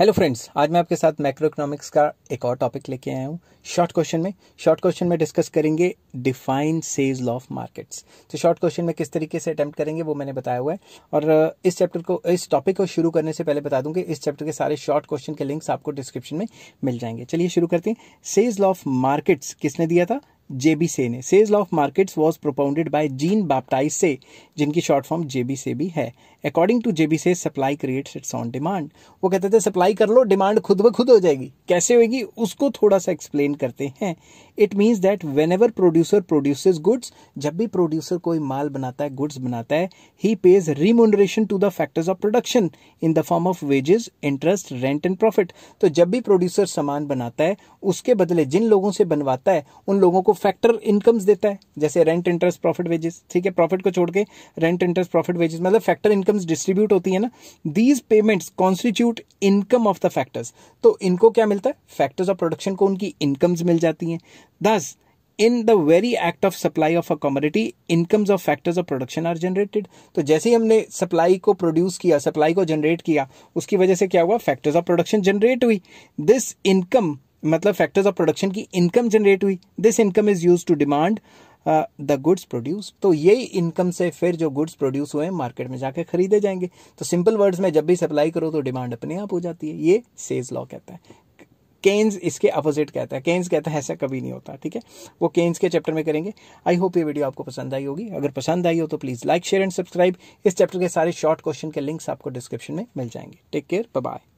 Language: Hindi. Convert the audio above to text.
हेलो फ्रेंड्स आज मैं आपके साथ मैक्रो इकोनॉमिक्स का एक और टॉपिक लेके आया हूँ शॉर्ट क्वेश्चन में शॉर्ट क्वेश्चन में डिस्कस करेंगे define Say's law of markets तो शॉर्ट क्वेश्चन में किस तरीके से अटेम्प्ट करेंगे वो मैंने बताया हुआ है और uh, इस चैप्टर को इस टॉपिक को शुरू करने से पहले बता दूंगी इस चैप्टर के सारे शॉर्ट क्वेश्चन के लिंक्स आपको डिस्क्रिप्शन में मिल जाएंगे चलिए शुरू करते हैं सेज लॉ ऑफ मार्केट्स किसने दिया था जेबी से ने Say's law of markets was propounded by Jean Baptiste Say जिनकी शॉर्ट फॉर्म जेबी से भी है according to J B Say supply creates its own demand वो कहते थे सप्लाई कर लो डिमांड खुद ब खुद हो जाएगी कैसे होगी उसको थोड़ा सा एक्सप्लेन करते हैं it means that whenever producer produce goods जब भी प्रोड्यूसर कोई माल बनाता है गुड्स बनाता है he pays remuneration to the factors of production in the form of wages interest rent and profit तो जब भी प्रोड्यूसर सामान बनाता है उसके बदले जिन लोगों से बनवाता है उन लोगों को फैक्टर इनकम्स देता है जैसे रेंट इंटरेस्ट प्रॉफिट वेजेस ठीक है प्रॉफिट को छोड़ के रेंट इंटरेस्ट प्रॉफिट वेजेस मतलब फैक्टर इनकम आइटम्स डिस्ट्रीब्यूट होती है ना these payments constitute income of the factors तो इनको क्या मिलता है फैक्टर्स ऑफ प्रोडक्शन को उनकी इनकम्स मिल जाती हैं thus in the very act of supply of a commodity incomes of factors of production are generated तो जैसे ही हमने सप्लाई को प्रोड्यूस किया सप्लाई को जनरेट किया उसकी वजह से क्या हुआ फैक्टर्स ऑफ प्रोडक्शन जनरेट हुई दिस इनकम मतलब फैक्टर्स ऑफ प्रोडक्शन की इनकम जनरेट हुई this income is use to demand the goods produce तो यही इनकम से फिर जो गुड्स प्रोड्यूस हुए हैं मार्केट में जाकर खरीदे जाएंगे तो सिंपल वर्ड्स में जब भी सप्लाई करो तो डिमांड अपने आप हो जाती है ये सेल्स लॉ कहता है केन्स इसके अपोजिट कहता है केन्स कहता है ऐसा कभी नहीं होता ठीक है वो केन्स के चैप्टर में करेंगे आई होप ये वीडियो आपको पसंद आई होगी अगर पसंद आई हो तो please like share and subscribe इस चैप्टर के सारे शॉर्ट क्वेश्चन के लिंक्स आपको डिस्क्रिप्शन में मिल जाएंगे टेक केयर बाय